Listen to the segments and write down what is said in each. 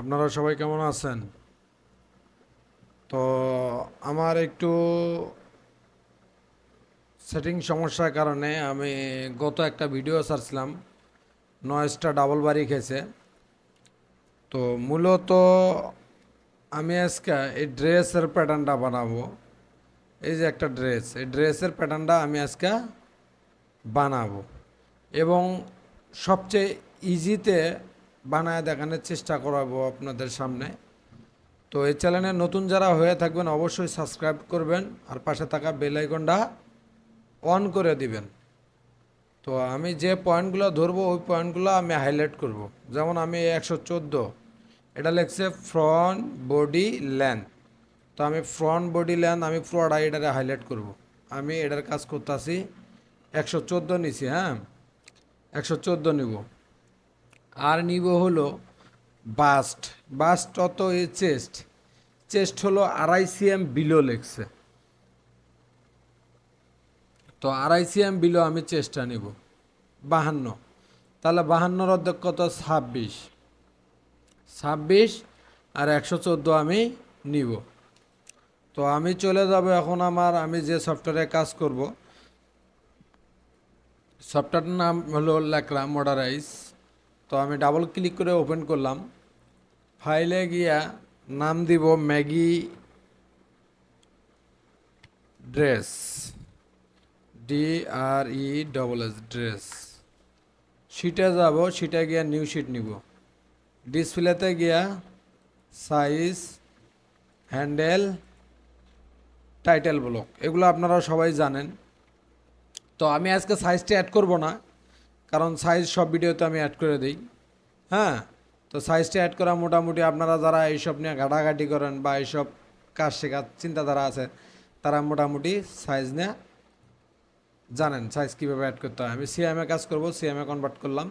আপনারা সবাই কেমন আছেন তো আমার একটু সেটিং সমস্যার কারণে আমি গত একটা ভিডিও সারছিলাম নয়েসটা ডাবল বাড়ি খেয়েছে তো মূলত আমি আজকে এই ড্রেসের প্যাটার্নটা বানাবো এই যে একটা ড্রেস এই ড্রেসের প্যাটার্নটা আমি আজকে বানাবো এবং সবচেয়ে ইজিতে বানায় দেখানোর চেষ্টা করাবো আপনাদের সামনে তো এই চ্যানেলে নতুন যারা হয়ে থাকবেন অবশ্যই সাবস্ক্রাইব করবেন আর পাশে থাকা বেলাইকনটা অন করে দিবেন তো আমি যে পয়েন্টগুলো ধরবো ওই পয়েন্টগুলো আমি হাইলাইট করব। যেমন আমি একশো চোদ্দো এটা লেখছে ফ্রন্ট বডি লেন্থ তো আমি ফ্রন্ট বডি লেন্থ আমি পুরোটা এটারে হাইলাইট করব। আমি এটার কাজ করতে আসি একশো চোদ্দো নিছি হ্যাঁ একশো চোদ্দো নিব আর নিব হলো বাস্ট বাস্ট অত এ চেস্ট চেস্ট হলো আড়াই সিএম বিলো লেগছে তো আড়াই সিএম বিলো আমি চেষ্টা নিব বাহান্ন তাহলে বাহান্নর অর্ধেক কত ছাব্বিশ ছাব্বিশ আর একশো চোদ্দো আমি নিব তো আমি চলে যাব এখন আমার আমি যে সফটওয়্যারে কাজ করব সফটওয়্যারটার নাম হলো লেকরা মডারাইজ তো আমি ডাবল ক্লিক করে ওপেন করলাম ফাইলে গিয়া নাম দিব ম্যাগি dress D R E double S dress সিটে যাব সিটে গিয়া নিউ সিট নিব ডিসপ্লেতে গিয়া সাইজ হ্যান্ডেল টাইটেল ব্লক এগুলো আপনারা সবাই জানেন তো আমি আজকে সাইজটা অ্যাড করব না কারণ সাইজ সব ভিডিওতে আমি অ্যাড করে দিই হ্যাঁ তো সাইজটা অ্যাড করা মোটামুটি আপনারা যারা এইসব নিয়ে ঘাটাঘাটি করেন বা এইসব কাজ শেখার চিন্তাধারা আছে তারা মোটামুটি সাইজ নিয়ে জানেন সাইজ কীভাবে অ্যাড করতে হয় আমি সিএমএ কাজ করবো সিএমএ কনভার্ট করলাম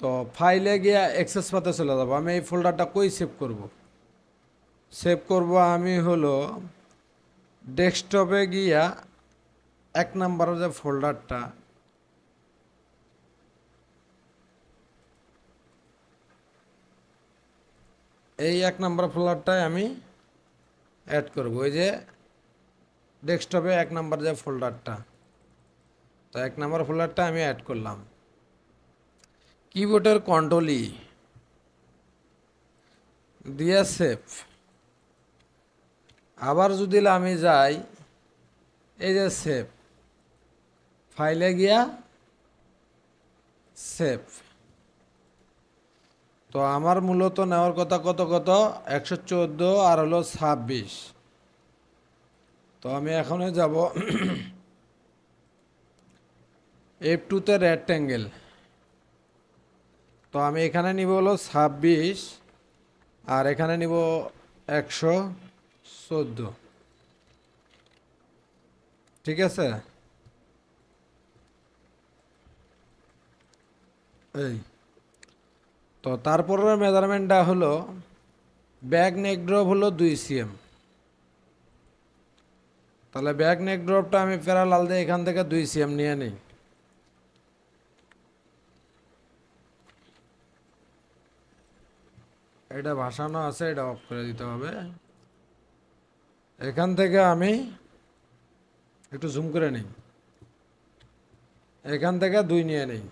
তো ফাইলে গিয়ে এক্সেস পাতে চলে যাবো আমি এই ফোল্ডারটা কই সেভ করব। সেভ করব আমি হলো ডেস্কটপে গিয়া এক নাম্বার যে ফোল্ডারটা এই এক নম্বর ফোল্ডারটাই আমি অ্যাড করব এই যে ডেস্কটপে এক নম্বর যে ফোল্ডারটা তো এক নম্বর ফোল্ডারটা আমি অ্যাড করলাম কিবোর্ডের কন্ট্রোলই দিয়ে সেফ আবার যদি আমি যাই এই যে সেফ ফাইলে গিয়া সেফ তো আমার মূলত নেওয়ার কথা কত কত একশো চোদ্দো আর হলো ছাব্বিশ তো আমি এখনই যাব এফ টুতে রেক্ট্যাঙ্গেল তো আমি এখানে নিব হলো ছাব্বিশ আর এখানে নিব একশো চোদ্দ ঠিক আছে এই তো তারপরের মেজারমেন্টটা হলো ব্যাক নেক ড্রপ হলো দুই সিএম তাহলে ব্যাক নেক ড্রপটা আমি লাল দিয়ে এখান থেকে দুই সিএম নিয়ে নিই এটা ভাসানো আছে এটা অফ করে দিতে হবে এখান থেকে আমি একটু জুম করে নিই এখান থেকে দুই নিয়ে নিই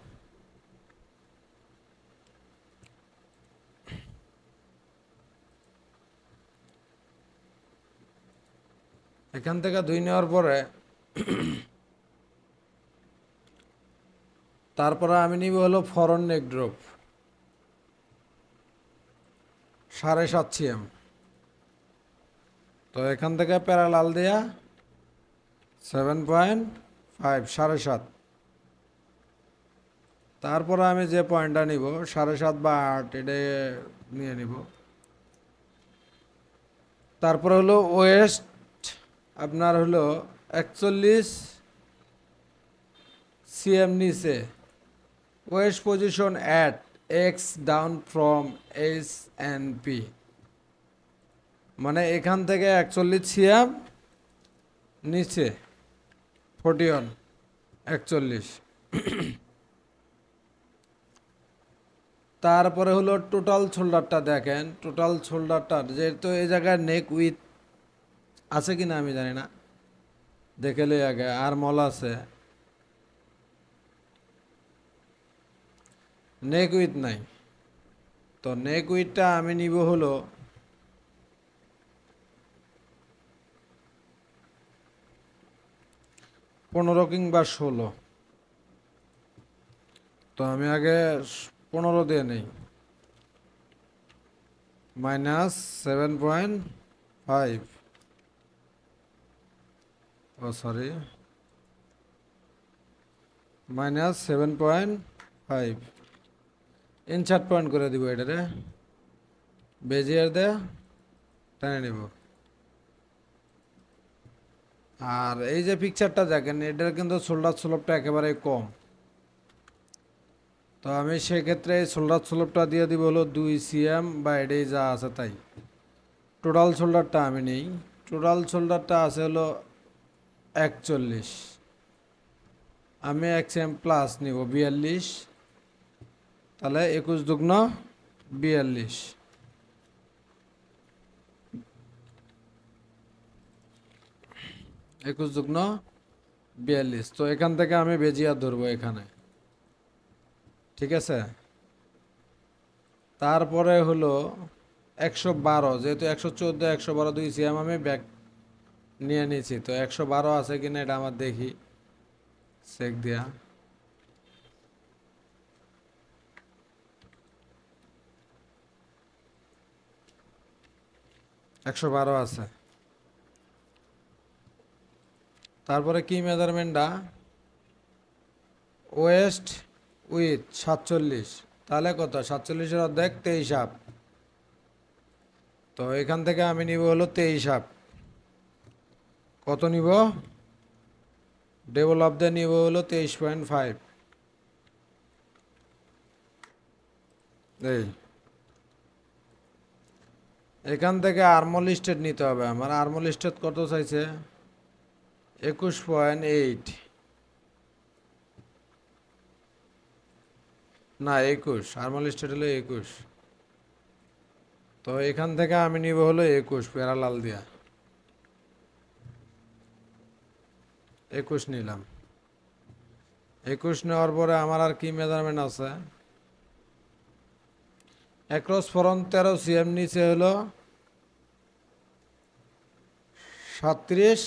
এখান থেকে ধুই নেওয়ার পরে তারপরে আমি নিব হলো ফরন নেক ড্রপ সাড়ে সাত সিএম তো এখান থেকে লাল দেয়া সেভেন পয়েন্ট ফাইভ সাড়ে সাত তারপরে আমি যে পয়েন্টটা নিব সাড়ে সাত বা আট এটা নিয়ে নিব তারপরে হলো ওয়েস্ট আপনার হলো একচল্লিশ সিএম নিচে waist position at X down from S N P মানে এখান থেকে একচল্লিশ সিএম নিচে ফোর্টি ওয়ান একচল্লিশ তারপরে হলো টোটাল শোল্ডারটা দেখেন টোটাল শোল্ডারটার যেহেতু এই জায়গায় নেক উইথ আছে কি না আমি জানি না দেখে আগে আর মল আছে নেক উইথ নাই তো নেক উইথটা আমি নিব হলো পনেরো কিংবা ষোলো তো আমি আগে পনেরো দিয়ে নেই minus seven point five oh sorry minus seven point five insert point করে দিব এটারে বেজিয়ার দে টেনে নেব আর এই যে পিকচারটা দেখেন এটার কিন্তু শোল্ডার স্লোপটা একেবারে কম তো আমি সেক্ষেত্রে এই শোল্ডার স্লোপটা দিয়ে দিব হলো দুই সিএম বা এটাই যা আছে তাই টোটাল শোল্ডারটা আমি নেই টোটাল শোল্ডারটা আছে হলো একচল্লিশ আমি এক এম প্লাস নিব বিয়াল্লিশ তাহলে একুশ দুগ্ন বিয়াল্লিশ একুশ দুগ্ন বিয়াল্লিশ তো এখান থেকে আমি বেজিয়া ধরবো এখানে ঠিক আছে তারপরে হলো একশো বারো যেহেতু একশো চোদ্দো একশো বারো দুই সিএম আমি ব্যাক নিয়ে নিয়েছি তো একশো বারো আছে কিনা এটা আমার দেখি চেক দেয়া একশো বারো আছে তারপরে কি মেজারমেন্টটা ওয়েস্ট উইথ সাতচল্লিশ তাহলে কত সাতচল্লিশের অর্ধেক তেইশ আপ তো এখান থেকে আমি নিব হলো তেইশ আপ কত নিব ডেভেল অফ দ্য নিব হলো তেইশ পয়েন্ট ফাইভ এই এখান থেকে আর্মল স্টেট নিতে হবে আমার আর্মল স্টেট কত চাইছে একুশ পয়েন্ট এইট না একুশ আর্মল স্টেট হলো একুশ তো এখান থেকে আমি নিব হলো একুশ প্যারালাল দিয়া একুশ নিলাম একুশ নেওয়ার পরে আমার আর কি মেজারমেন্ট আছে একরস ফরম তেরো সিএম নিচে হল সাত্রিশ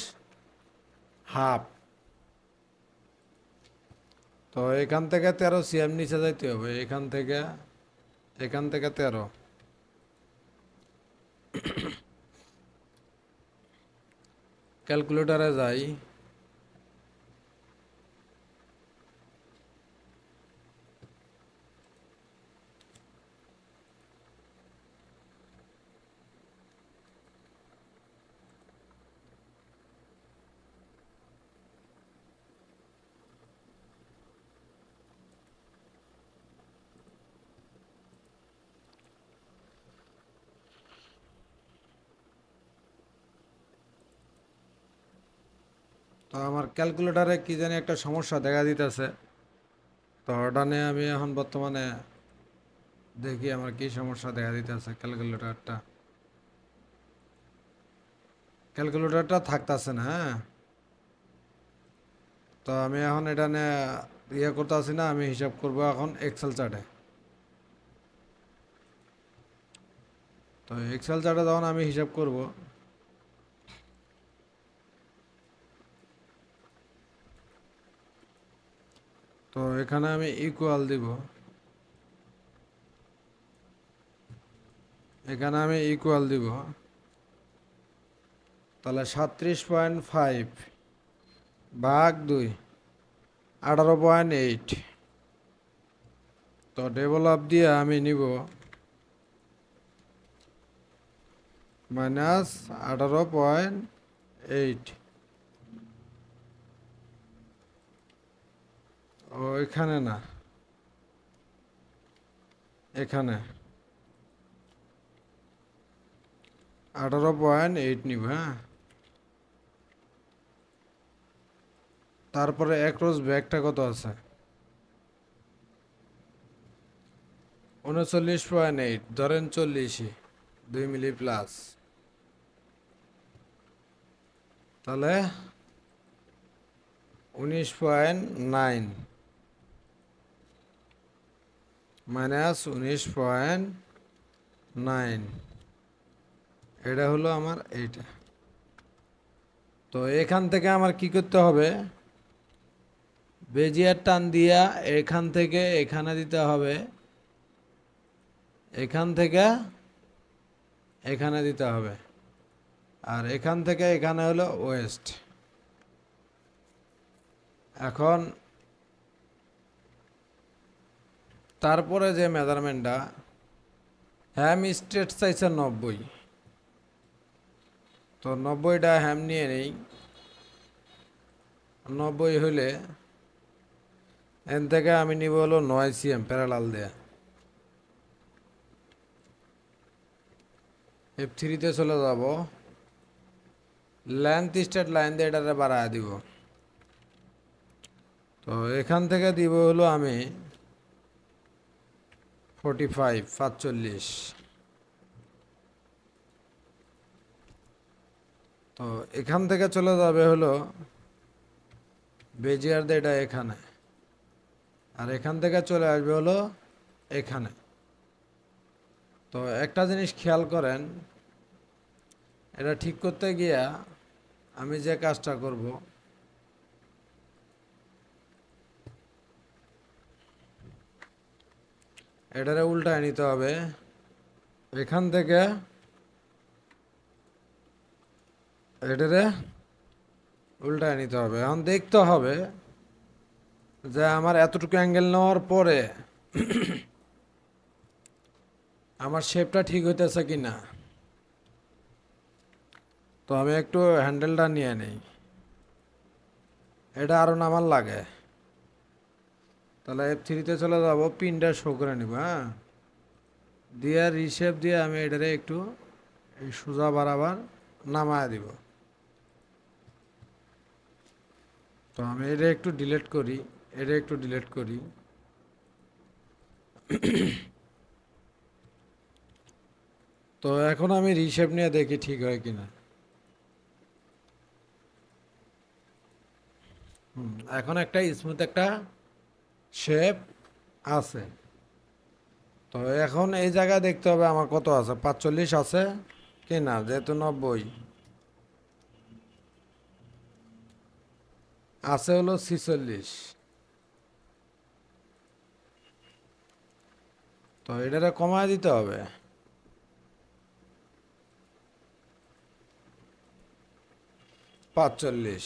হাফ তো এখান থেকে তেরো সিএম নিচে যাইতে হবে এখান থেকে এখান থেকে তেরো ক্যালকুলেটারে যাই তো আমার ক্যালকুলেটারে কি জানি একটা সমস্যা দেখা দিতেছে তো ওটা নিয়ে আমি এখন বর্তমানে দেখি আমার কি সমস্যা দেখা দিতেছে ক্যালকুলেটারটা ক্যালকুলেটারটা থাকতেছে না হ্যাঁ তো আমি এখন এটা নিয়ে ইয়ে করতেছি না আমি হিসাব করব এখন এক্সেল চার্টে তো এক্সেল চার্টে তখন আমি হিসাব করব তো এখানে আমি ইকুয়াল দিব এখানে আমি ইকুয়াল দিব তাহলে সাত্রিশ পয়েন্ট ফাইভ ভাগ দুই আঠারো পয়েন্ট এইট তো ডেভেলপ দিয়ে আমি নিব মাইনাস আঠারো পয়েন্ট এইট ওইখানে না এখানে আঠারো পয়েন্ট এইট নিব হ্যাঁ তারপরে এক রোজ ব্যাগটা কত আছে উনচল্লিশ পয়েন্ট এইট ধরেন চল্লিশই দুই মিলি প্লাস তাহলে উনিশ পয়েন্ট নাইন মাইনাস উনিশ পয়েন্ট নাইন এটা হলো আমার এইটা তো এখান থেকে আমার কি করতে হবে বেজিয়ার টান দিয়া এখান থেকে এখানে দিতে হবে এখান থেকে এখানে দিতে হবে আর এখান থেকে এখানে হলো ওয়েস্ট এখন তারপরে যে মেজারমেন্টটা হ্যাম স্টেট চাইছে নব্বই তো নব্বইটা হ্যাম নিয়ে নেই নব্বই হলে এন থেকে আমি নিব হলো নয় সিএম প্যারালাল দেয়া এফ থ্রিতে চলে যাব লেন্থ স্টেট লাইন দিয়ে এটারে বাড়ায় দিব তো এখান থেকে দিব হলো আমি ফোর্টি ফাইভ পাঁচচল্লিশ তো এখান থেকে চলে যাবে হলো বেজিয়ার এটা এখানে আর এখান থেকে চলে আসবে হলো এখানে তো একটা জিনিস খেয়াল করেন এটা ঠিক করতে গিয়া আমি যে কাজটা করবো এটারে উল্টায় নিতে হবে এখান থেকে এটারে উল্টায় নিতে হবে এখন দেখতে হবে যে আমার এতটুকু অ্যাঙ্গেল নেওয়ার পরে আমার শেপটা ঠিক হইতেছে কি না তো আমি একটু হ্যান্ডেলটা নিয়ে নিই এটা আরও নামার লাগে তাহলে এফ থ্রিতে চলে যাবো পিনটা শো করে নিব হ্যাঁ দিয়ে রিসেপ দিয়ে আমি এটারে একটু এই সোজা বারাবার নামায় দিব তো আমি এটা একটু ডিলেট করি এটা একটু ডিলেট করি তো এখন আমি রিসেপ নিয়ে দেখি ঠিক হয় কিনা এখন একটা স্মুথ একটা শেপ আছে তো এখন এই জায়গায় দেখতে হবে আমার কত আছে পাঁচচল্লিশ আছে কি না যেহেতু নব্বই আছে হলো ছিচল্লিশ তো এটা কমায় দিতে হবে পাঁচচল্লিশ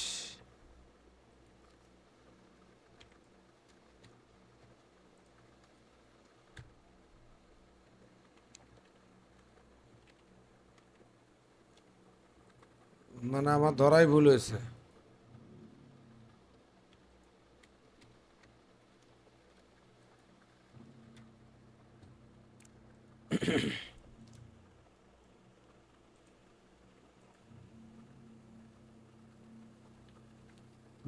মানে আমার ধরাই ভুল হয়েছে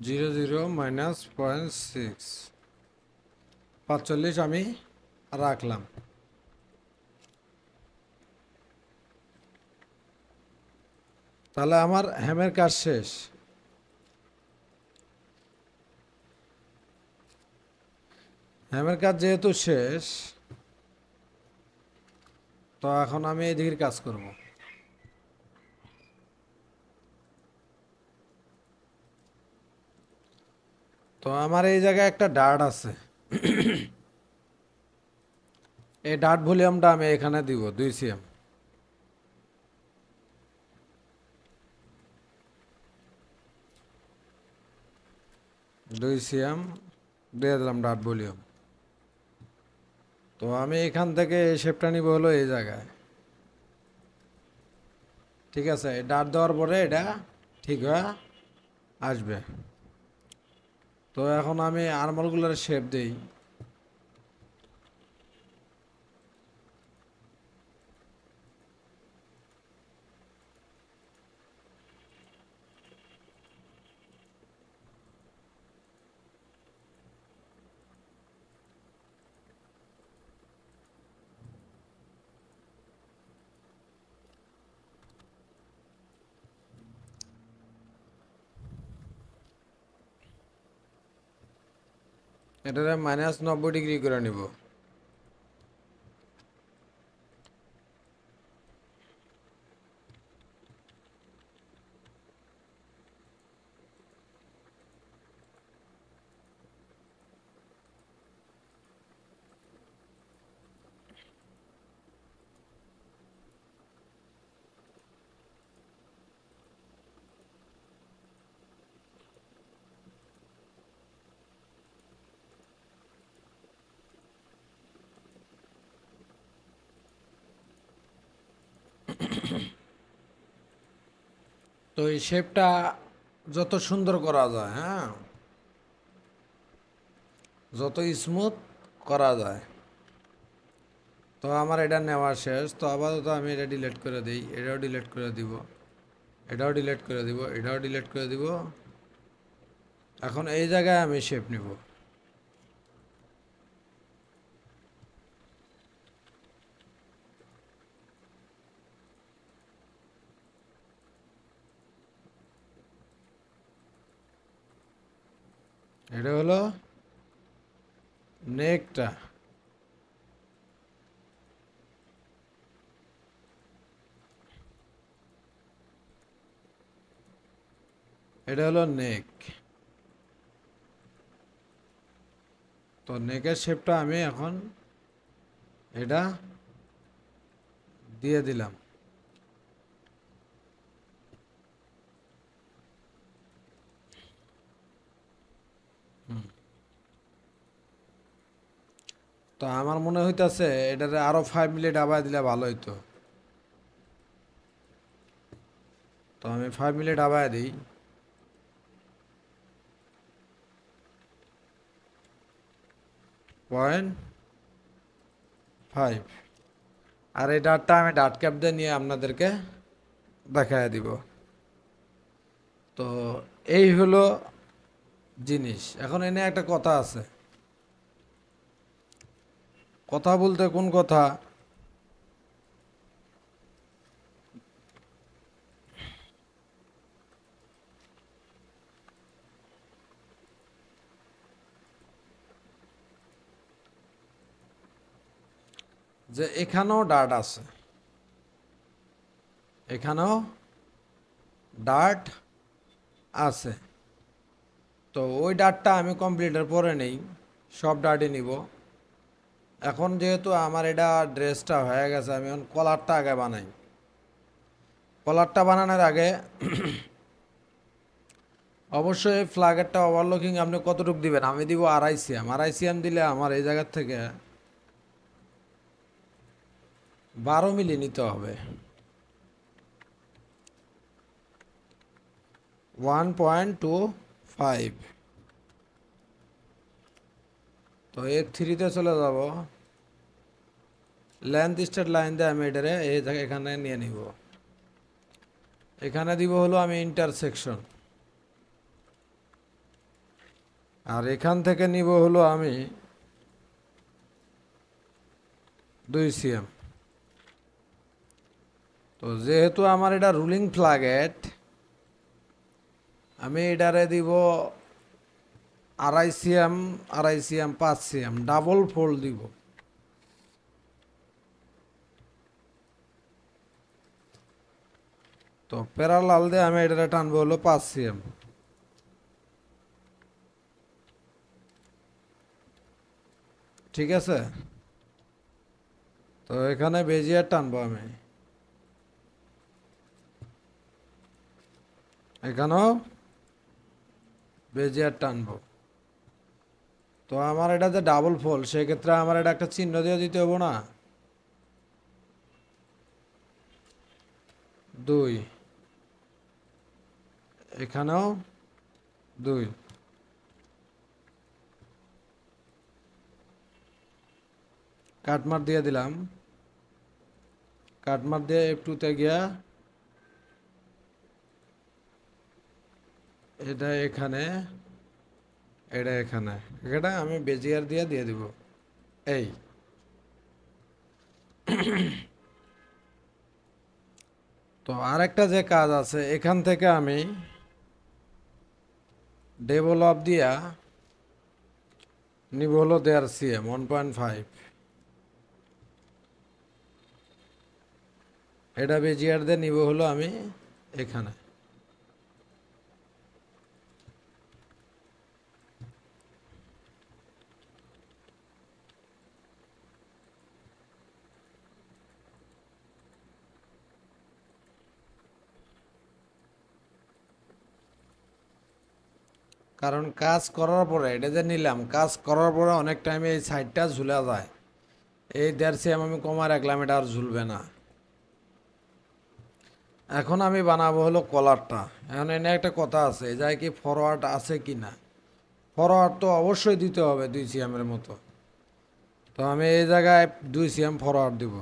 zero zero minus point six পাঁচচল্লিশ আমি রাখলাম তাহলে আমার হ্যামের কাজ শেষ হ্যামের কাজ যেহেতু শেষ তো এখন আমি এই দিকের কাজ করব তো আমার এই জায়গায় একটা ডাট আছে এই ডাট ভলিউমটা আমি এখানে দিব দুই সিএম দুই এম দিয়ে দিলাম ডাট ভলিউম তো আমি এখান থেকে শেপটা নিব হলো এই জায়গায় ঠিক আছে ডাট দেওয়ার পরে এটা ঠিক হয়ে আসবে তো এখন আমি আরমলগুলোর শেপ দিই এটা মাইনাস নব্বই ডিগ্রি করে নিব তো এই শেপটা যত সুন্দর করা যায় হ্যাঁ যত স্মুথ করা যায় তো আমার এটা নেওয়া শেষ তো আপাতত আমি এটা ডিলেট করে দিই এটাও ডিলেট করে দিব এটাও ডিলেট করে দিব এটাও ডিলেট করে দিব এখন এই জায়গায় আমি শেপ নেব এটা হলো নেকটা এটা হলো নেক তো নেকের শেপটা আমি এখন এটা দিয়ে দিলাম তো আমার মনে হইতেছে এটারে আরও ফাইভ মিনিট আবার দিলে ভালো হইতো তো আমি ফাইভ মিনিট আবার দিই পয়েন্ট ফাইভ আর এই ডাটটা আমি ডাট ক্যাপ দিয়ে নিয়ে আপনাদেরকে দেখায় দিব তো এই হলো জিনিস এখন এনে একটা কথা আছে কথা বলতে কোন কথা যে এখানেও ডাট আছে এখানেও ডাট আছে তো ওই ডাটটা আমি কমপ্লিটের পরে নেই সব ডাটই নিব এখন যেহেতু আমার এটা ড্রেসটা হয়ে গেছে আমি এখন কলারটা আগে বানাই কলারটা বানানোর আগে অবশ্যই ফ্লাগারটা ওভারলুকিং আপনি কতটুকু দিবেন আমি দিব আড়াই সিএম আড়াই সিএম দিলে আমার এই জায়গার থেকে বারো মিলি নিতে হবে ওয়ান পয়েন্ট টু ফাইভ তো এর থ্রিতে চলে যাব লেন্থ স্টার লাইন দিয়ে আমি এটারে এই এখানে নিয়ে নিব এখানে দিব হলো আমি ইন্টারসেকশন আর এখান থেকে নিব হলো আমি দুই সিএম তো যেহেতু আমার এটা রুলিং ফ্লাগেট আমি এটারে দিব আড়াই সিএম আড়াই সিএম পাঁচ সিএম ডাবল ফোল্ড দিব তো প্যারা লাল দিয়ে আমি এটা টানবো হলো পাঁচ সিএম ঠিক আছে তো এখানে বেজিয়ার টানবো আমি এখানেও বেজিয়ার টানবো তো আমার এটা যে ডাবল ফল সেক্ষেত্রে আমার এটা একটা চিহ্ন দিয়ে দিতে হবো না দুই এখানেও দুই কাটমার দিয়ে দিলাম কাটমার দিয়ে একটুতে গিয়া এটা এখানে এটা এখানে এটা আমি বেজিয়ার দিয়ে দিয়ে দিব এই তো আরেকটা যে কাজ আছে এখান থেকে আমি ডেভেলপ দিয়া নিব হলো দেয়ার সিএম ওয়ান পয়েন্ট ফাইভ এটা বেজিয়ার দিয়ে নিব হলো আমি এখানে কারণ কাজ করার পরে এটা যে নিলাম কাজ করার পরে অনেক টাইমে এই সাইডটা ঝুলে যায় এই দেড় সিএম আমি কমা রাখলাম এটা আর ঝুলবে না এখন আমি বানাবো হলো কলারটা এখন এনে একটা কথা আছে যায় কি ফরওয়ার্ড আছে কি না ফরওয়ার্ড তো অবশ্যই দিতে হবে দুই সিএমের মতো তো আমি এই জায়গায় দুই সিএম ফরওয়ার্ড দেবো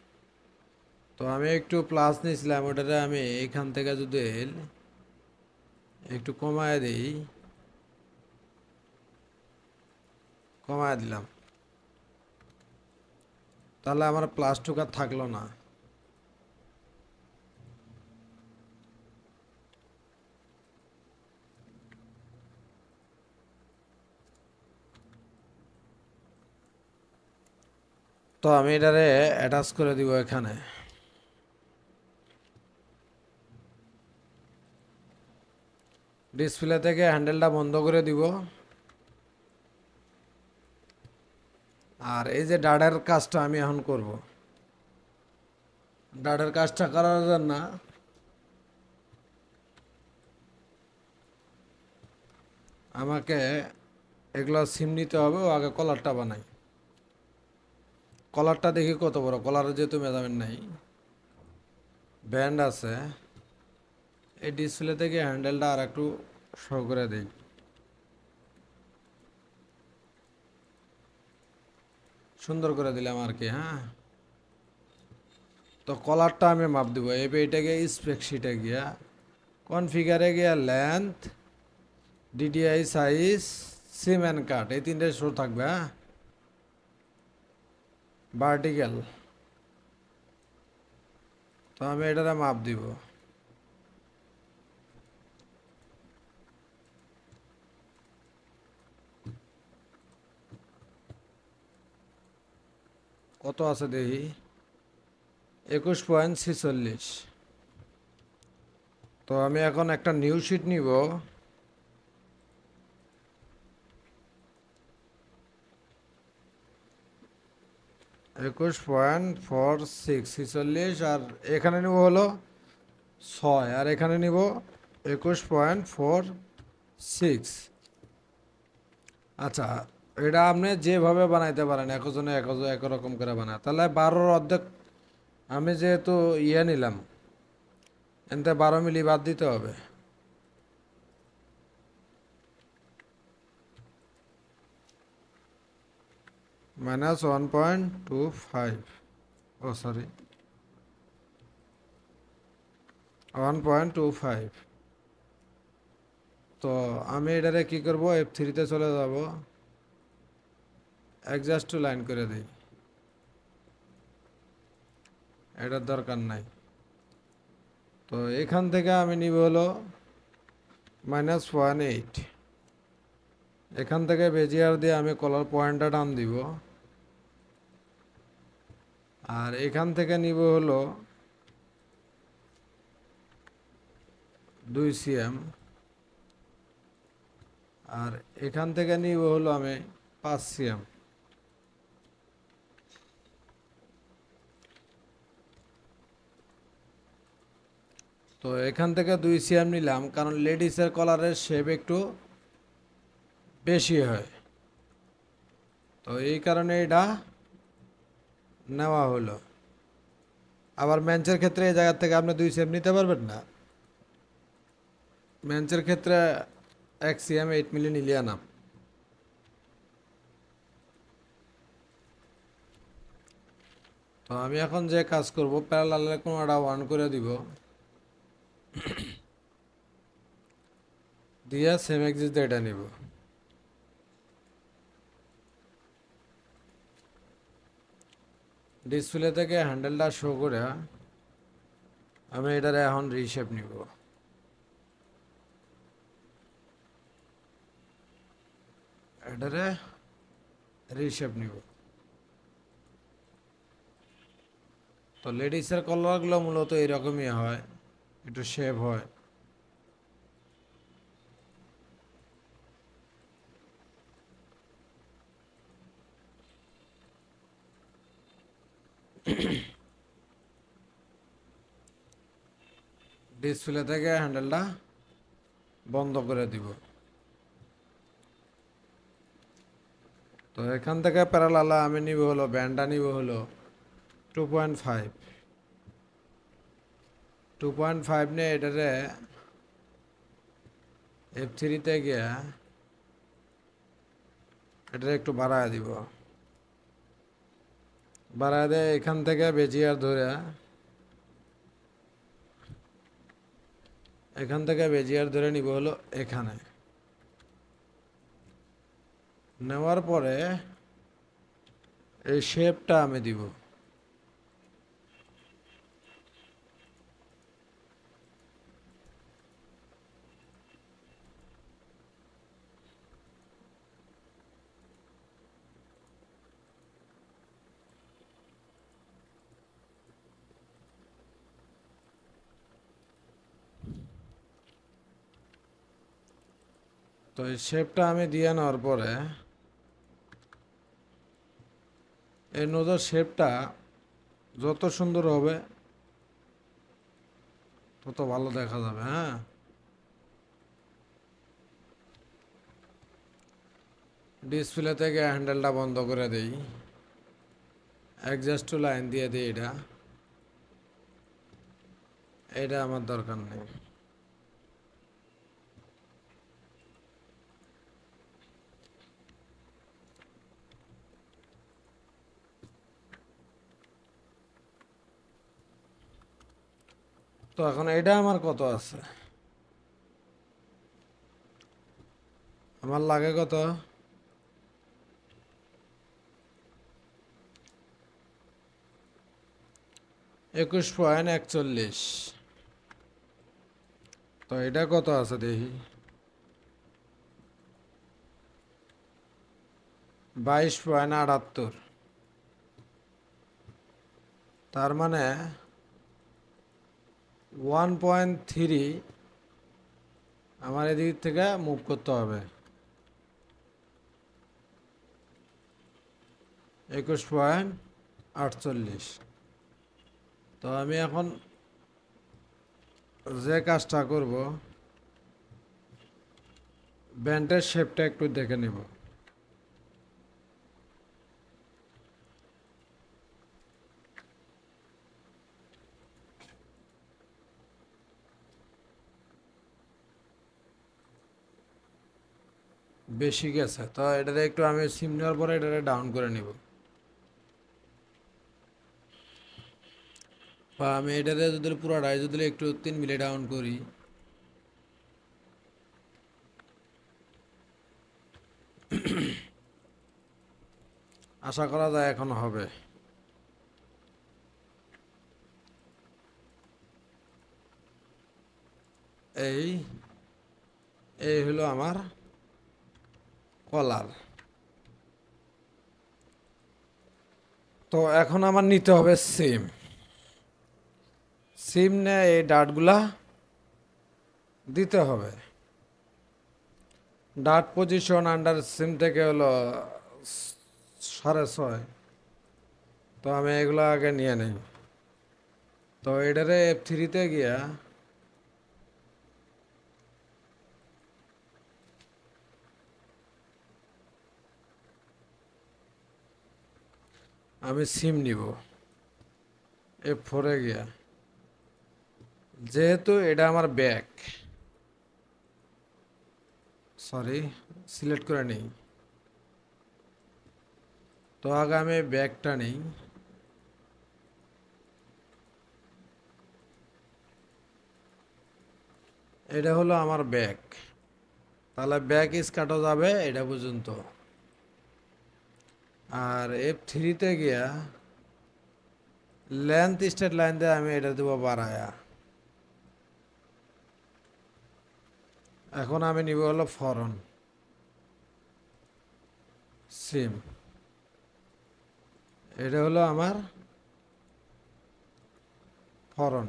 তো আমি একটু প্লাস নিয়েছিলাম ওটাতে আমি এখান থেকে যদি একটু কমায় দিই কমায় দিলাম তাহলে আমার টুক আর থাকলো না তো আমি এটারে অ্যাটাচ করে দিব এখানে ডিসপ্লে থেকে হ্যান্ডেলটা বন্ধ করে দিব আর এই যে ডাডার কাজটা আমি এখন করব ডাডার কাজটা করার জন্য আমাকে এগুলো সিম নিতে হবে ও আগে কলারটা বানাই কলারটা দেখি কত বড় কলারের যেহেতু মেজামেন্ট নাই ব্যান্ড আছে এই ডিসপ্লে থেকে হ্যান্ডেলটা আর একটু শো করে দিই সুন্দর করে দিলাম আর কি হ্যাঁ তো কলারটা আমি মাপ দিব এবার গিয়ে স্পেকশিটে গিয়া কনফিগারে গিয়া length DDI size seam and cut এই তিনটে শো থাকবে হ্যাঁ ভার্টিক্যাল তো আমি এটারে মাপ দিব কত আছে দেখি একুশ পয়েন্ট ছিচল্লিশ তো আমি এখন একটা নিউ শিট নিব একুশ পয়েন্ট ফোর সিক্স ছিচল্লিশ আর এখানে নিব হলো ছয় আর এখানে নিব একুশ পয়েন্ট ফোর সিক্স আচ্ছা এটা আপনি যেভাবে বানাইতে পারেন একজনে এক একরকম করে বানা তাহলে বারোর অর্ধেক আমি যেহেতু ইয়ে নিলাম এতে বারো মিলি বাদ দিতে হবে minus one point two five oh sorry one point two five তো আমি এটারে কী করবো এফ থ্রিতে চলে যাবো অ্যাডজাস্ট লাইন করে দেয় এটার দরকার নাই তো এখান থেকে আমি নিব হলো মাইনাস ওয়ান এইট এখান থেকে বেজিয়ার দিয়ে আমি কলার পয়েন্টটা টান দিব আর এখান থেকে নিব হলো দুই সিএম আর এখান থেকে নিব হলো আমি পাঁচ সিএম তো এখান থেকে দুই সিএম নিলাম কারণ লেডিসের কলারের শেপ একটু বেশি হয় তো এই কারণে এটা নেওয়া হলো আবার ম্যাঞ্চের ক্ষেত্রে এই জায়গার থেকে আপনি দুই সিএম নিতে পারবেন না ম্যাঞ্চের ক্ষেত্রে এক সিএম এইট মিলি নিলে আনাম তো আমি এখন যে কাজ করব প্যারালালে একটা ওয়ান করে দিব দিয়া সেম এক্সিস এটা নিব ডিসপ্লে থেকে হ্যান্ডেলটা শো করে আমি এটার এখন রিসেপ নিব এটারে রিশেপ নিব তো লেডিসের কলারগুলো মূলত এরকমই হয় একটু শেভ হয় ডিসপ্লে থেকে হ্যান্ডেলটা বন্ধ করে দিব তো এখান থেকে প্যারালালা আমি নিব হলো ব্যান্ডটা নিব হলো two point five two point five নিয়ে এটারে এফ থ্রিতে গিয়ে এটারে একটু বাড়ায় দিব বাড়ায় দেয় এখান থেকে বেজি আর ধরে এখান থেকে বেজিয়ার ধরে নিব হলো এখানে নেওয়ার পরে এই শেপটা আমি দিব তো এই শেপটা আমি দিয়ে নেওয়ার পরে এই নোজার শেপটা যত সুন্দর হবে তত ভালো দেখা যাবে হ্যাঁ ডিসপ্লে থেকে হ্যান্ডেলটা বন্ধ করে দিই অ্যাডজাস্ট লাইন দিয়ে দিই এটা এটা আমার দরকার নেই তো এখন এটা আমার কত আছে আমার লাগে কত একুশ পয়েন্ট একচল্লিশ তো এটা কত আছে দেখি বাইশ পয়েন্ট আটাত্তর তার মানে ওয়ান পয়েন্ট থ্রি আমার এদিক থেকে মুভ করতে হবে একুশ পয়েন্ট আটচল্লিশ তো আমি এখন যে কাজটা করব ব্যান্ডের শেপটা একটু দেখে নেব বেশি গেছে তো এটাতে একটু আমি সিম নেওয়ার পরে এটা ডাউন করে নিব বা আমি এটাতে যদি পুরোটাই যদি একটু তিন মিলে ডাউন করি আশা করা যায় এখন হবে এই এই হলো আমার কলার তো এখন আমার নিতে হবে সিম সিম নেয় এই ডাটগুলা দিতে হবে ডাট পজিশন আন্ডার সিম থেকে হলো সাড়ে ছয় তো আমি এগুলো আগে নিয়ে নিই তো এটারে এফ থ্রিতে গিয়া আমি সিম নিব এ ফোরে গিয়া যেহেতু এটা আমার ব্যাগ সরি সিলেক্ট করে নেই তো আগে আমি ব্যাগটা নেই এটা হলো আমার ব্যাগ তাহলে ব্যাগ ইস কাটা যাবে এটা পর্যন্ত আর এফ থ্রিতে গিয়া লেন্থ স্টেট লাইন দিয়ে আমি এটা দেবো বাড়ায়া এখন আমি নিব হলো ফরন সিম এটা হলো আমার ফরন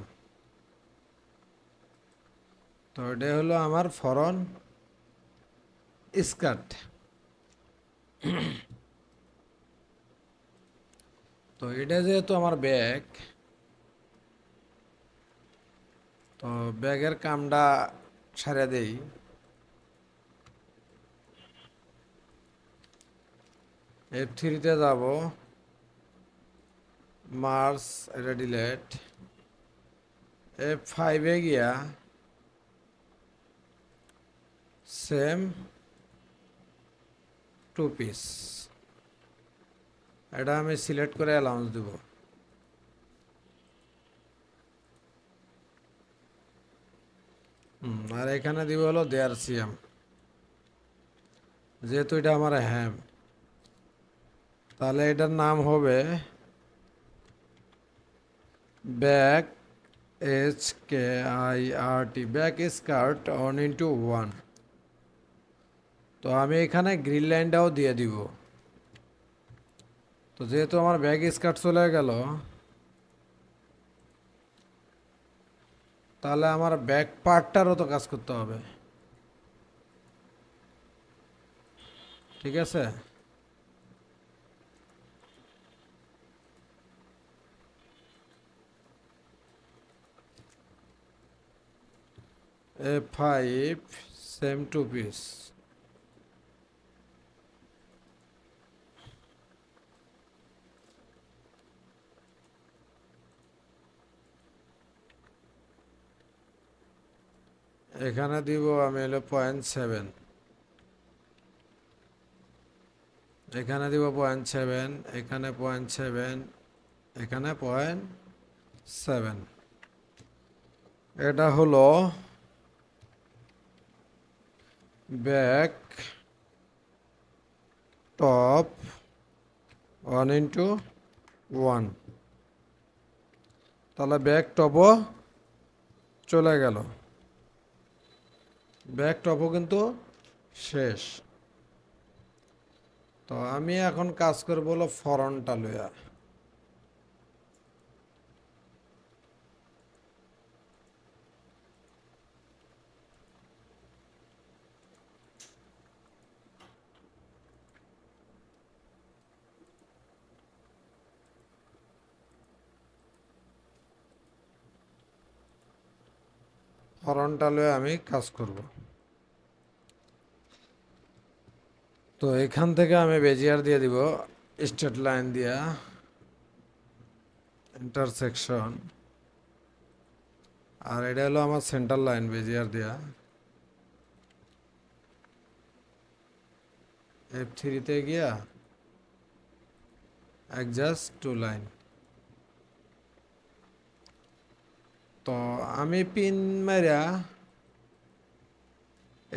তো এটা হলো আমার ফরন স্কার্ট তো এটা যেহেতু আমার ব্যাগ তো ব্যাগের কামটা সারে দেই এফ থ্রিতে যাব মার্স এটা ডিলেট এফ ফাইভে গিয়া সেম টু পিস এটা আমি সিলেক্ট করে অ্যালাউন্স দেব আর এখানে দিব হলো দেয়ার সিএম যেহেতু এটা আমার হ্যাম তাহলে এটার নাম হবে back H K I R T back skirt on into one তো আমি এখানে গ্রিন লাইনটাও দিয়ে দিব তো যেহেতু আমার ব্যাগ স্কার্ট চলে গেল তাহলে আমার ব্যাগ পার্টটারও তো কাজ করতে হবে ঠিক আছে A five same two piece এখানে দিব আমি হলো পয়েন্ট সেভেন এখানে দিব পয়েন্ট সেভেন এখানে পয়েন্ট সেভেন এখানে পয়েন্ট সেভেন এটা হলো back top one into one তাহলে ব্যাক টপও চলে গেল ব্যাক টপও কিন্তু শেষ তো আমি এখন কাজ করবো হলো ফরনটা লইয়া হরনটা লয়ে আমি কাজ করব তো এখান থেকে আমি বেজিয়ার দেয়া দিব স্টেট লাইন দেয়া ইন্টারসেকশন আর এটা হলো আমার সেন্ট্রাল লাইন বেজিয়ার দেয়া এফ3 তে গিয়া অ্যাডজাস্ট টু লাইন তো আমি পিন মারা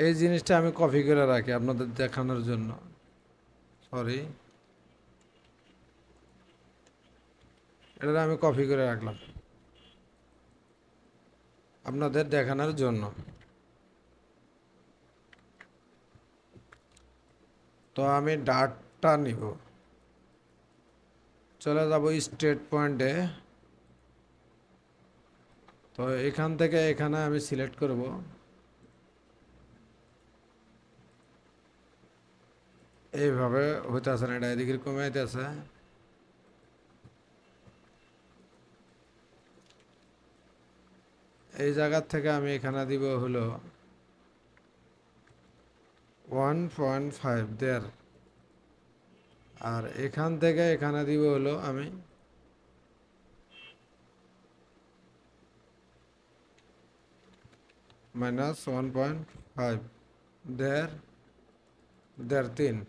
এই জিনিসটা আমি কপি করে রাখি আপনাদের দেখানোর জন্য সরি এটা আমি কপি করে রাখলাম আপনাদের দেখানোর জন্য তো আমি ডাটটা নিব চলে যাব স্টেট পয়েন্টে তো এখান থেকে এখানে আমি সিলেক্ট করব এইভাবে হইতেছে না এটা এদিকে কমে আইতেছে এই জায়গার থেকে আমি এখানে দিব হলো ওয়ান পয়েন্ট ফাইভ দেয়ার আর এখান থেকে এখানে দিব হলো আমি minus 1.5 there there 3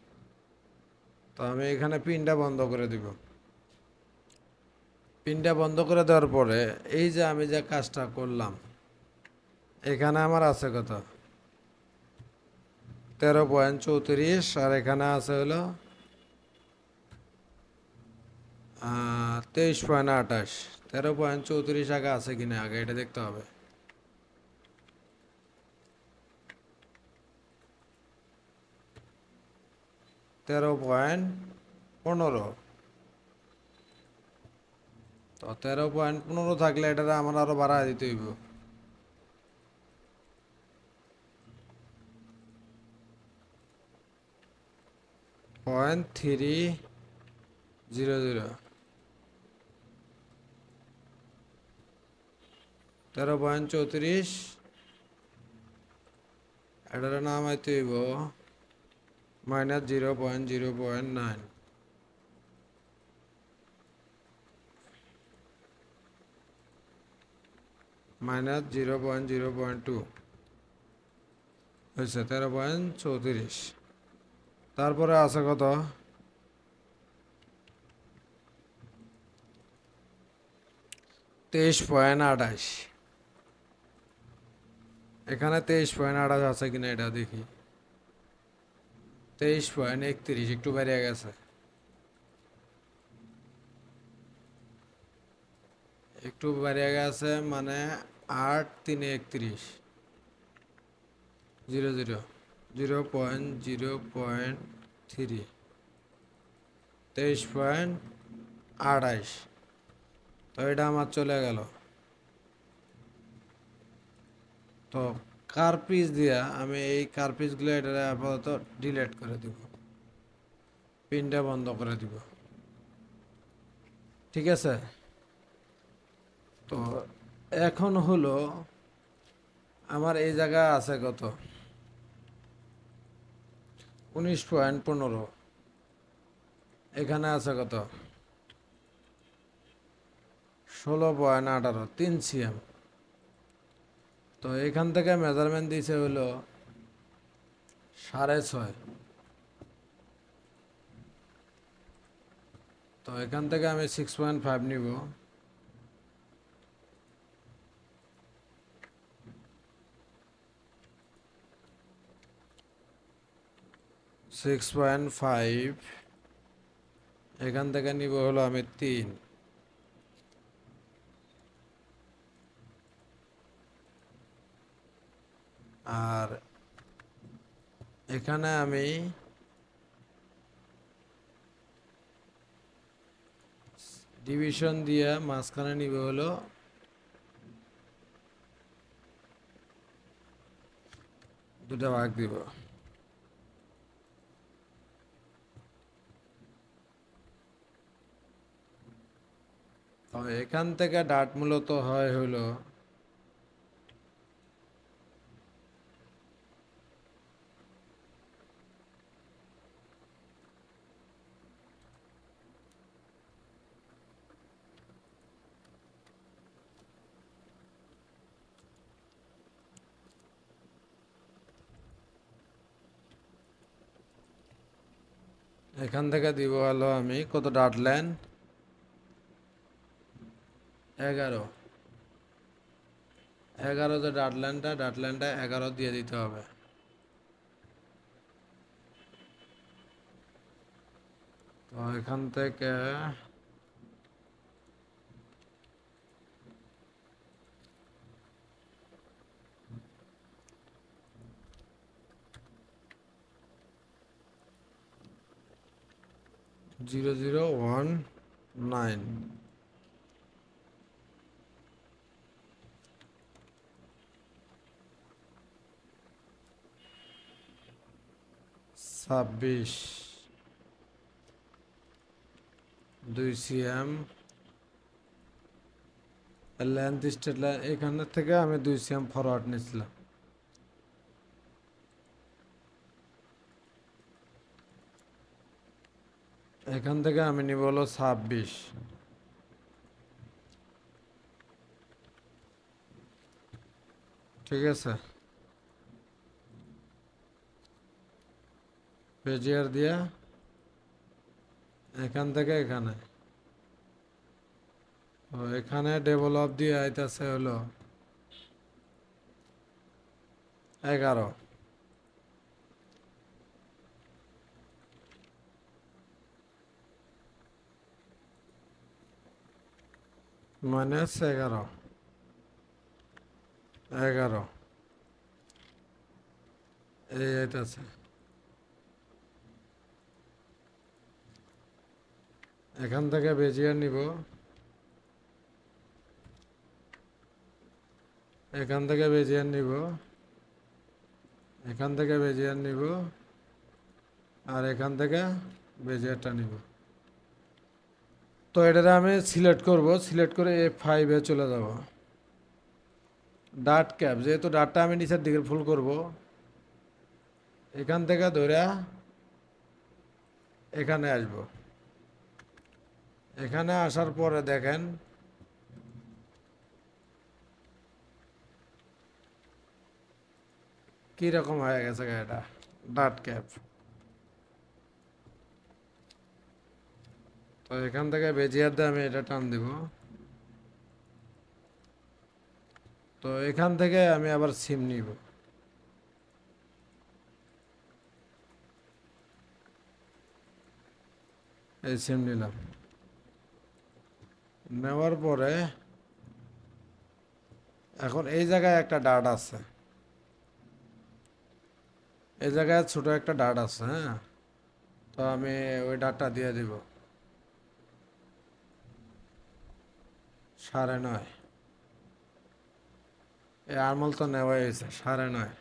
তো আমি এখানে পিনটা বন্ধ করে দিব পিনটা বন্ধ করে দেওয়ার পরে এই যে আমি যে কাজটা করলাম এখানে আমার আছে কত তেরো পয়েন্ট চৌত্রিশ আর এখানে আছে হলো তেইশ পয়েন্ট আঠাশ তেরো পয়েন্ট চৌত্রিশ আগে আছে কিনা আগে এটা দেখতে হবে তেরো পয়েন্ট পনেরো তো তেরো পয়েন্ট পনেরো থাকলে এটা আমার আরো বাড়া দিতে হইব পয়েন্ট থ্রি জিরো জিরো তেরো পয়েন্ট চৌত্রিশ এটার নাম হইতে হইব minus zero point zero point nine minus zero point zero point two হয়েছে তেরো পয়েন্ট চৌত্রিশ তারপরে আছে কত তেইশ পয়েন্ট আঠাশ এখানে তেইশ পয়েন্ট আঠাশ আছে কিনা এটা দেখি তেইশ পয়েন্ট একত্রিশ একটু বেড়ে গেছে একটু বেড়ে গেছে মানে আট তিনে একত্রিশ zero zero zero point zero point three তেইশ পয়েন্ট আঠাইশ তো এটা আমার চলে গেল তো কার্পিস দিয়া আমি এই কার্পিসগুলো এটা আপাতত ডিলেট করে দিব পিনটা বন্ধ করে দিব ঠিক আছে তো এখন হলো আমার এই জায়গা আছে কত উনিশ পয়েন্ট পনেরো এখানে আছে কত ষোলো পয়েন্ট আঠারো তিন সিএম তো এখান থেকে মেজারমেন্ট দিয়েছে হলো সাড়ে ছয় তো এখান থেকে আমি সিক্স পয়েন্ট ফাইভ নিব সিক্স পয়েন্ট ফাইভ এখান থেকে নিব হলো আমি তিন আর এখানে আমি ডিভিশন দিয়ে মাঝখানে নিব হলো দুটা ভাগ দিব এখান থেকে ডাট মূলত হয় হলো এখান থেকে দিব হলো আমি কত ডাট লাইন এগারো এগারো যে ডাট লাইনটা ডাট লাইনটা এগারো দিয়ে দিতে হবে তো এখান থেকে জিরো জিরো ওয়ান নাইন ছাব্বিশ দুই সিএম লেন্থ স্টেট লাইন এখান থেকে আমি দুই সিএম ফরওয়ার্ড নিয়েছিলাম এখান থেকে আমি নিব হলো ছাব্বিশ ঠিক আছে পেজিয়ার দিয়া এখান থেকে এখানে ও এখানে ডেভেলপ দিয়ে আইতেছে হলো এগারো মাইনাস এগারো এগারো এই আছে এখান থেকে বেজিয়ে নিব এখান থেকে বেজিয়ে নিব এখান থেকে বেজিয়ে নিব আর এখান থেকে বেজিয়ারটা নিব তো এটাতে আমি সিলেক্ট করব সিলেক্ট করে এ ফাইভে চলে যাব ডাট ক্যাপ যেহেতু ডাটটা আমি নিচের দিকে ফুল করব এখান থেকে ধরে এখানে আসব এখানে আসার পরে দেখেন কীরকম হয়ে গেছে এটা ডাট ক্যাপ তো এখান থেকে বেজিয়ার দিয়ে আমি এটা টান দিব তো এখান থেকে আমি আবার সিম নিব এই সিম নিলাম নেওয়ার পরে এখন এই জায়গায় একটা ডাট আছে এই জায়গায় ছোট একটা ডাট আছে হ্যাঁ তো আমি ওই ডাটটা দিয়ে দিব সাড়ে নয় এ আমল তো নেওয়া হয়েছে সাড়ে নয়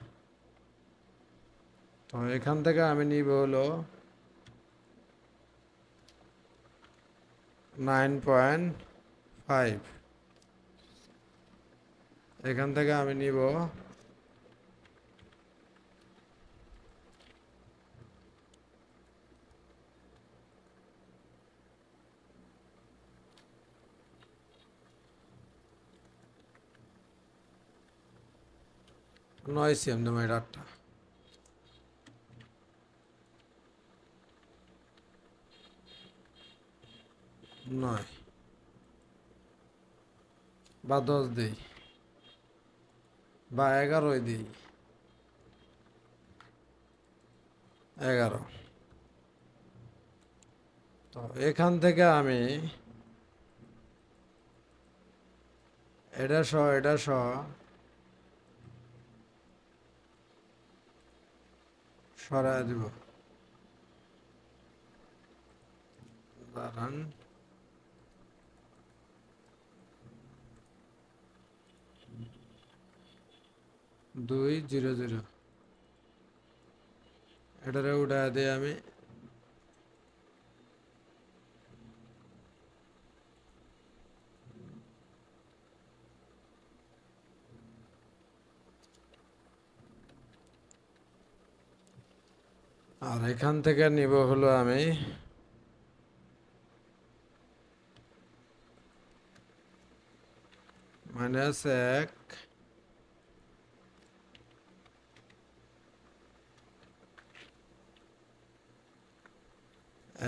তো এখান থেকে আমি নিব হলো নাইন পয়েন্ট ফাইভ এখান থেকে আমি নিব নয় সিএম নেমের আটটা নয় বা দশ দেই বা এগারোই দিই এগারো তো এখান থেকে আমি এটা সহ এটা সহ সরাই দিব দাঁড়ান দুই জিরো জিরো এটারে উঠা দিয়ে আমি আর এখান থেকে নিব হলো আমি মাইনাস এক এক তো আমার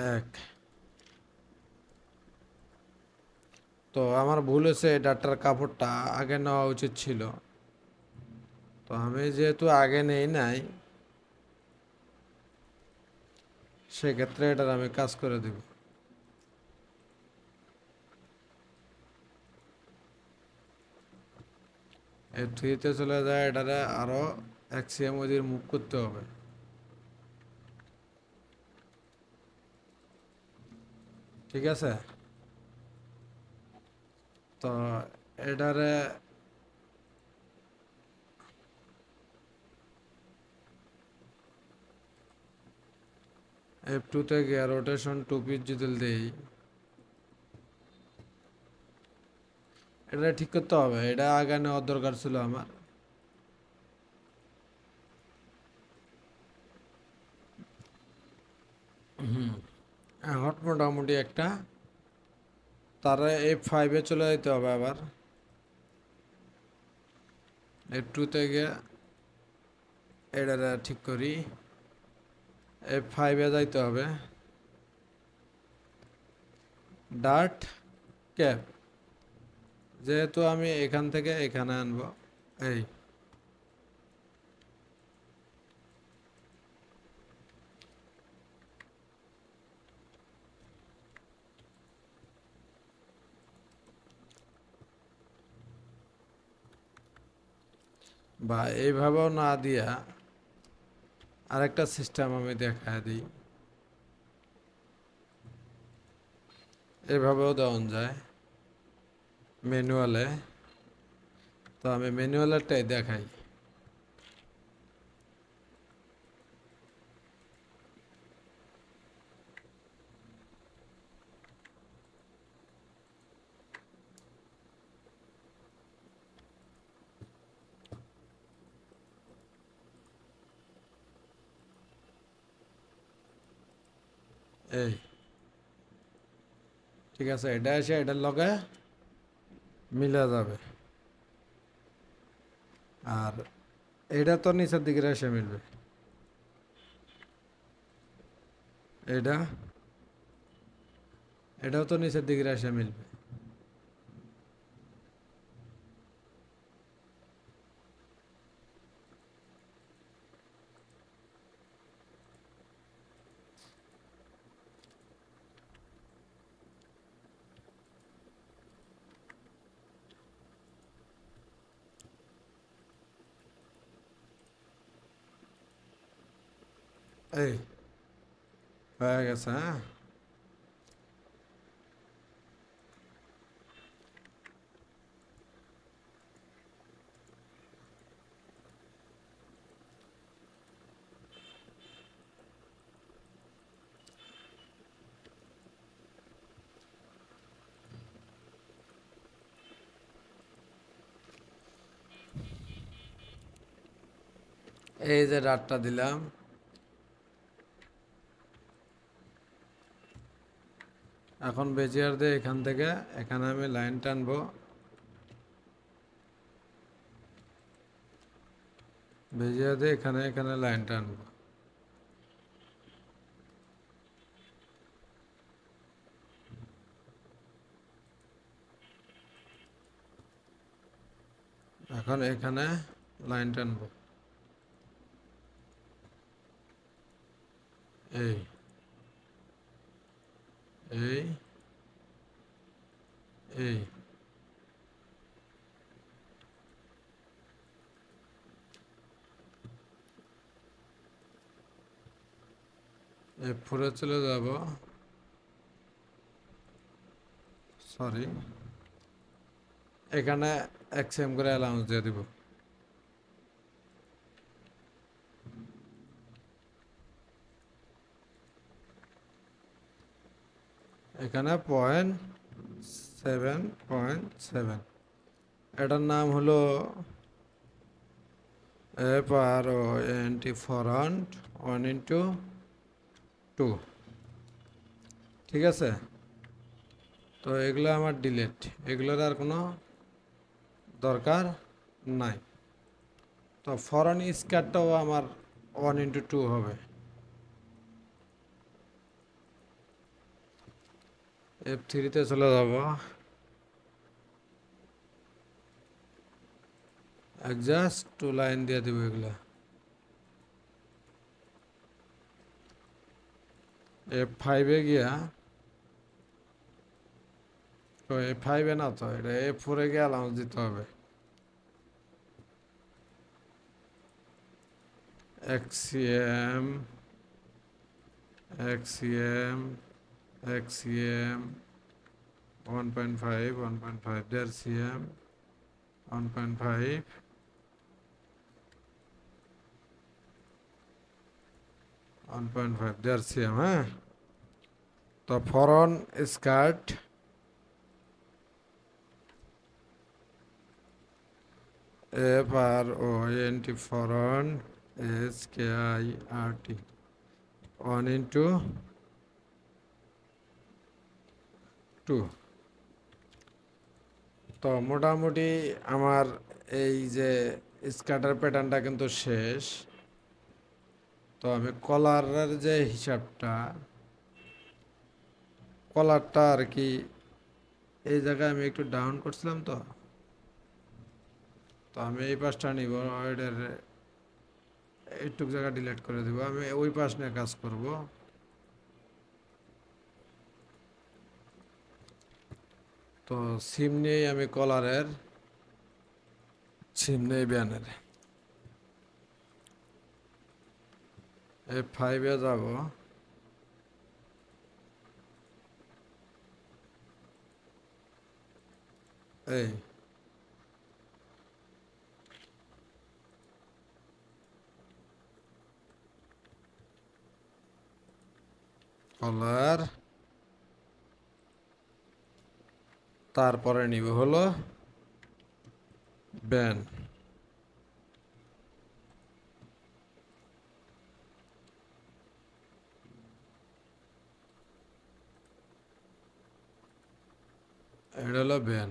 ভুল হয়েছে ডাক্তার কাপড়টা আগে নেওয়া উচিত ছিল তো আমি যেহেতু আগে নেই নাই সেক্ষেত্রে এটার আমি কাজ করে দেব থ্রিতে চলে যায় এটারে আরো অ্যাক্সিয়াম ওদির মুখ করতে হবে ঠিক আছে তো এটারে এফ টু তে গিয়ে রোটেশন টুপির যদি দেই এটা ঠিক করতে হবে এটা আগে নেওয়ার দরকার ছিল আমার হট মোটামুটি একটা তার এফ ফাইভে চলে যেতে হবে আবার এফ টু তে গিয়ে এটা ঠিক করি এফ ফাইভে যাইতে হবে ডার্ট ক্যাপ যেহেতু আমি এখান থেকে এখানে আনব এই বা এইভাবেও না দিয়া আরেকটা সিস্টেম আমি দেখা দিই এভাবেও দেওয়ান যায় ম্যানুয়ালে তো আমি ম্যানুয়ালেরটাই দেখাই এই ঠিক আছে এটা এসে এটার লগে মিলা যাবে আর এটা তো নিচের দিকে এসে মিলবে এটা এটাও তো নিচের দিকে এসে মিলবে এই হয়ে গেছে হ্যাঁ এই যে রাতটা দিলাম এখন বেজিয়ার দিয়ে এখান থেকে এখানে আমি লাইন টানবো বেজিয়ার দিয়ে এখানে এখানে লাইন টানবো এখন এখানে লাইন টানবো এই এই এই এফ ফোরে চলে যাব সরি এখানে এক্সএম করে অ্যালাউন্স দিয়ে দিব এখানে পয়েন্ট সেভেন পয়েন্ট সেভেন এটার নাম হলো F R O NT front one into two ঠিক আছে তো এগুলো আমার ডিলেট এগুলোর আর কোনো দরকার নাই তো ফরন স্কারটাও আমার ওয়ান ইন্টু টু হবে এফ থ্রিতে চলে যাব অ্যাডজাস্ট টু লাইন দিয়ে দেবো এগুলো এফ ফাইভে গিয়া তো এফ ফাইভে না তো এটা এফ ফোরে গিয়া অ্যালাউন্স দিতে হবে XCM XCM X C M one point five one point five डेर C M one point five one point five डेर सी एम है तो front skirt F R O N T front S K I R T one into two তো মোটামুটি আমার এই যে স্কাটার প্যাটার্নটা কিন্তু শেষ তো আমি কলারের যে হিসাবটা কলারটা আর কি এই জায়গায় আমি একটু ডাউন করছিলাম তো তো আমি এই পাশটা নিব এটার একটু জায়গা ডিলিট করে দেবো আমি ওই পাশ নিয়ে কাজ করবো তো সিম নেই আমি কলারের সিম নেই ব্যানের এফ ফাইভে যাব এই কলার তারপরে নিব হলো ব্যান এটা হলো ব্যান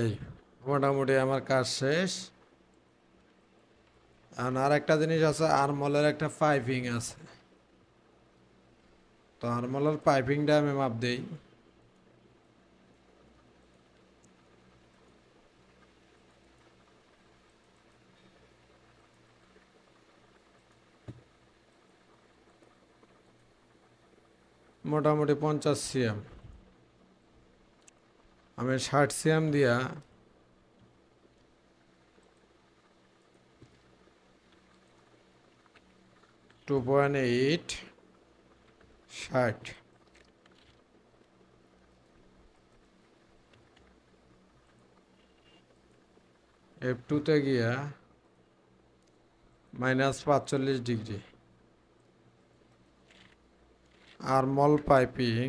এই মোটামুটি আমার কাজ শেষ আর একটা জিনিস আছে আরমলের একটা পাইপিং আছে তো আরমলের পাইপিংটা আমি মাপ দিই মোটামুটি পঞ্চাশ সিএম আমি ষাট সিএম দিয়া টু পয়েন্ট এইট ষাট এফ টুতে গিয়া মাইনাস পাঁচচল্লিশ ডিগ্রি আর মল পাইপিং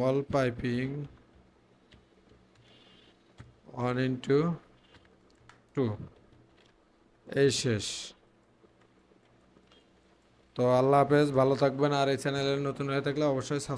মল পাইপিং ওয়ান ইন্টু টু এই শেষ তো আল্লাহ হাফেজ ভালো থাকবেন আর এই চ্যানেলের নতুন হয়ে থাকলে অবশ্যই সাবস্ক্রাইব